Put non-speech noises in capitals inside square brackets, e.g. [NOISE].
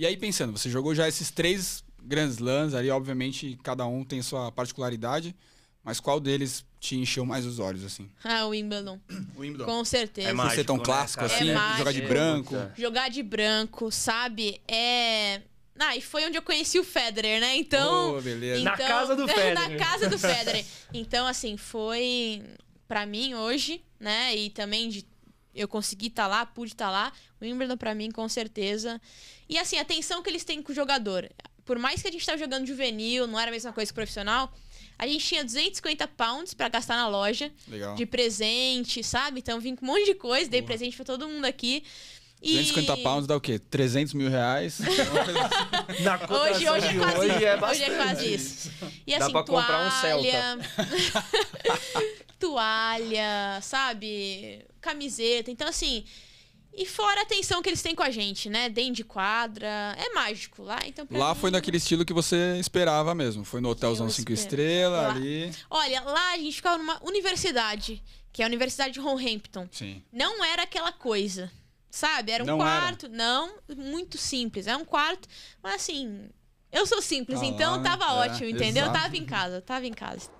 E aí, pensando, você jogou já esses três grandes lãs ali, obviamente, cada um tem sua particularidade, mas qual deles te encheu mais os olhos, assim? Ah, o Wimbledon. [CLEARS THROAT] O Wimbledon. Com certeza. É mágico, ser tão né, clássico né, assim, é jogar de branco. Jogar de branco, sabe? É... Ah, e foi onde eu conheci o Federer, né? Então, oh, beleza. então na casa do [LAUGHS] Federer. na casa do [LAUGHS] Federer. Então, assim, foi para mim hoje, né? E também de eu consegui estar tá lá, pude estar tá lá. O Wimbledon para mim com certeza. E assim, a tensão que eles têm com o jogador. Por mais que a gente tava tá jogando juvenil, não era a mesma coisa que profissional, a gente tinha 250 pounds para gastar na loja Legal. de presente, sabe? Então vim com um monte de coisa, Boa. dei presente para todo mundo aqui. E... 250 pounds dá o quê? 300 mil reais? [LAUGHS] hoje, hoje, é quase, hoje, é hoje é quase isso. E, assim, dá pra toalha... comprar um Celta. [LAUGHS] toalha, sabe? Camiseta. Então, assim. E fora a atenção que eles têm com a gente, né? Dentro de quadra. É mágico lá. Então, lá mim... foi naquele estilo que você esperava mesmo. Foi no hotelzão 5 estrelas ali. Olha, lá a gente ficava numa universidade, que é a Universidade de Roehampton. Sim. Não era aquela coisa. Sabe? Era um não quarto. Era. Não, muito simples. Era um quarto, mas assim. Eu sou simples, ah, então lá, tava é, ótimo, entendeu? Exato. Tava em casa, tava em casa.